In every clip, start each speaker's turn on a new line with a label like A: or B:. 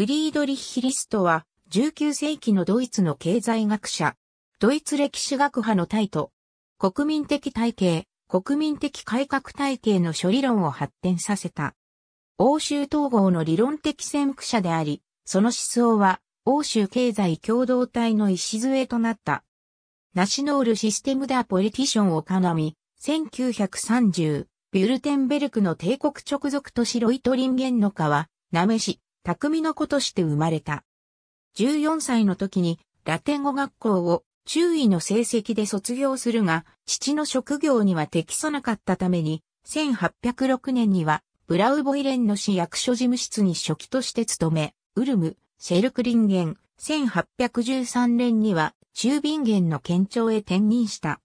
A: フリードリッヒ・リストは、19世紀のドイツの経済学者、ドイツ歴史学派のタイト、国民的体系、国民的改革体系の処理論を発展させた。欧州統合の理論的先駆者であり、その思想は、欧州経済共同体の礎となった。ナシノールシステムダーポリティションを絡み、1930、ビュルテンベルクの帝国直属都市ロイトリンゲンの川、ナメシ。匠の子として生まれた。14歳の時にラテン語学校を注意の成績で卒業するが、父の職業には適さなかったために、1806年にはブラウボイレンの市役所事務室に初期として勤め、ウルム、シェルクリンゲン、1813年には中ゲンの県庁へ転任した。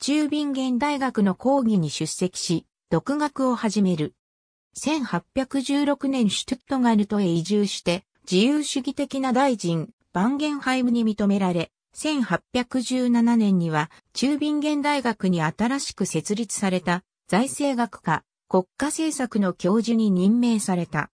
A: 中ゲン大学の講義に出席し、独学を始める。1816年シュトゥットガルトへ移住して、自由主義的な大臣、バンゲンハイムに認められ、1817年には、中ビンゲン大学に新しく設立された、財政学科、国家政策の教授に任命された。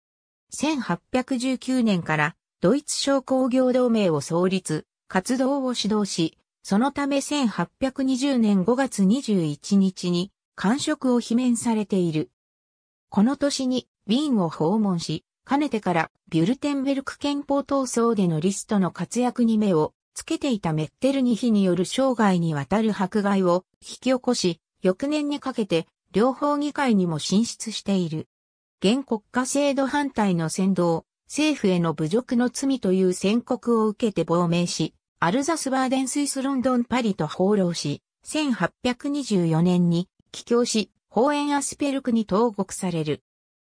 A: 1819年から、ドイツ商工業同盟を創立、活動を指導し、そのため1820年5月21日に、官職を罷免されている。この年にウィーンを訪問し、かねてからビュルテンベルク憲法闘争でのリストの活躍に目をつけていたメッテルニヒによる生涯にわたる迫害を引き起こし、翌年にかけて両方議会にも進出している。現国家制度反対の先導、政府への侮辱の罪という宣告を受けて亡命し、アルザスバーデンスイスロンドンパリと放浪し、1824年に帰郷し、ホーエンアスペルクに投獄される。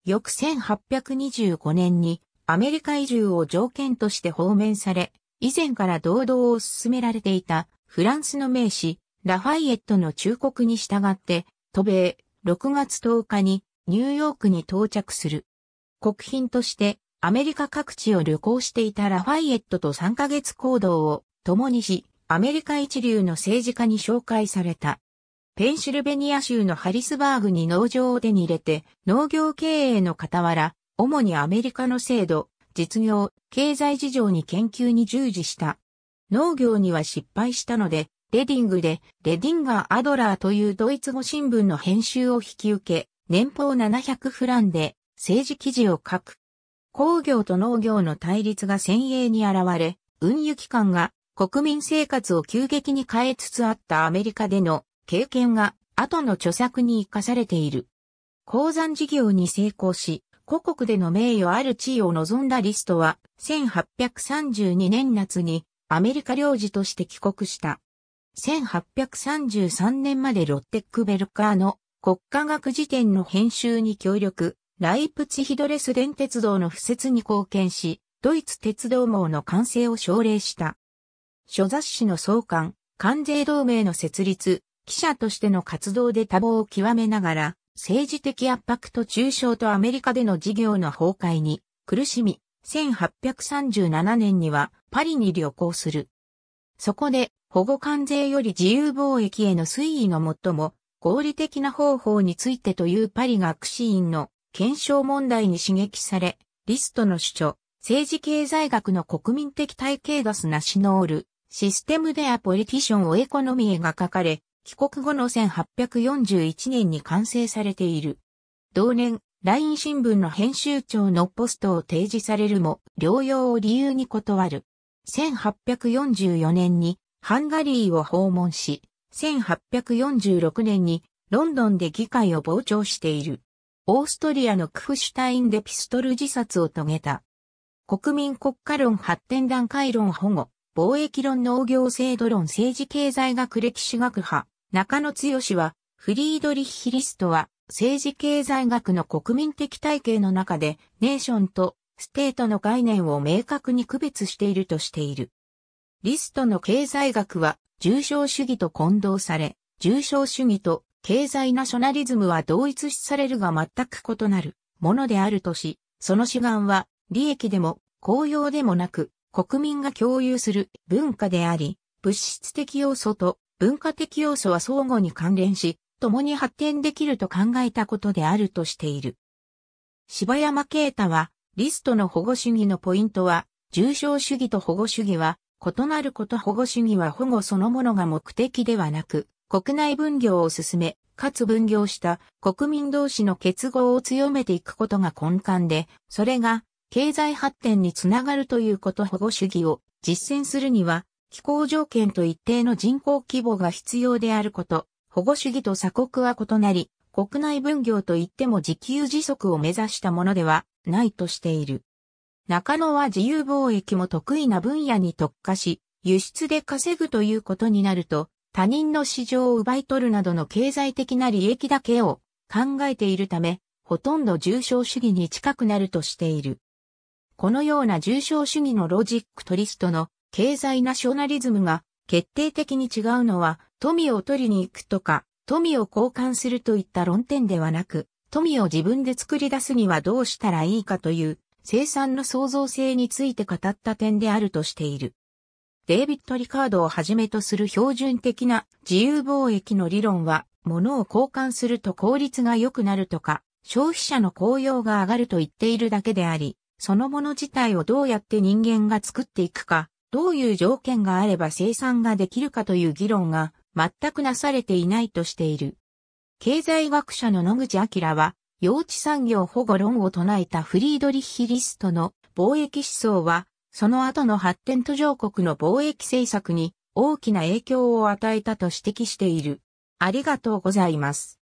A: 翌1825年にアメリカ移住を条件として放免され、以前から堂々を進められていたフランスの名士、ラファイエットの忠告に従って、渡米6月10日にニューヨークに到着する。国賓としてアメリカ各地を旅行していたラファイエットと3ヶ月行動を共にし、アメリカ一流の政治家に紹介された。ペンシルベニア州のハリスバーグに農場を手に入れて、農業経営の傍ら、主にアメリカの制度、実業、経済事情に研究に従事した。農業には失敗したので、レディングで、レディンガー・アドラーというドイツ語新聞の編集を引き受け、年俸700フランで政治記事を書く。工業と農業の対立が先鋭に現れ、運輸機関が国民生活を急激に変えつつあったアメリカでの経験が後の著作に生かされている。鉱山事業に成功し、故国での名誉ある地位を望んだリストは、1832年夏にアメリカ領事として帰国した。1833年までロッテックベルカーの国家学辞典の編集に協力、ライプツヒドレス電鉄道の付設に貢献し、ドイツ鉄道網の完成を奨励した。諸雑誌の創刊、関税同盟の設立、記者としての活動で多忙を極めながら、政治的圧迫と中傷とアメリカでの事業の崩壊に苦しみ、1837年にはパリに旅行する。そこで保護関税より自由貿易への推移の最も合理的な方法についてというパリ学士院の検証問題に刺激され、リストの主張、政治経済学の国民的体系ガスナシノール、システムデアポリティションをエコノミーが書かれ、帰国後の1841年に完成されている。同年、LINE 新聞の編集長のポストを提示されるも、療養を理由に断る。1844年にハンガリーを訪問し、1846年にロンドンで議会を傍聴している。オーストリアのクフシュタインでピストル自殺を遂げた。国民国家論発展段階論保護、貿易論農業制度論政治経済学歴史学派、中野剛は、フリードリッヒ・リストは、政治経済学の国民的体系の中で、ネーションとステートの概念を明確に区別しているとしている。リストの経済学は、重症主義と混同され、重症主義と経済ナショナリズムは同一視されるが全く異なるものであるとし、その志願は、利益でも、公用でもなく、国民が共有する文化であり、物質的要素と文化的要素は相互に関連し、共に発展できると考えたことであるとしている。柴山啓太は、リストの保護主義のポイントは、重症主義と保護主義は、異なること保護主義は保護そのものが目的ではなく、国内分業を進め、かつ分業した国民同士の結合を強めていくことが根幹で、それが経済発展につながるということ保護主義を実践するには、気候条件と一定の人口規模が必要であること、保護主義と鎖国は異なり、国内分業といっても自給自足を目指したものではないとしている。中野は自由貿易も得意な分野に特化し、輸出で稼ぐということになると、他人の市場を奪い取るなどの経済的な利益だけを考えているため、ほとんど重症主義に近くなるとしている。このような重症主義のロジックトリストの経済ナショナリズムが決定的に違うのは、富を取りに行くとか、富を交換するといった論点ではなく、富を自分で作り出すにはどうしたらいいかという、生産の創造性について語った点であるとしている。デイビッド・リカードをはじめとする標準的な自由貿易の理論は、物を交換すると効率が良くなるとか、消費者の効用が上がると言っているだけであり、そのもの自体をどうやって人間が作っていくか、どういう条件があれば生産ができるかという議論が全くなされていないとしている。経済学者の野口明は、用地産業保護論を唱えたフリードリッヒ・リストの貿易思想は、その後の発展途上国の貿易政策に大きな影響を与えたと指摘している。ありがとうございます。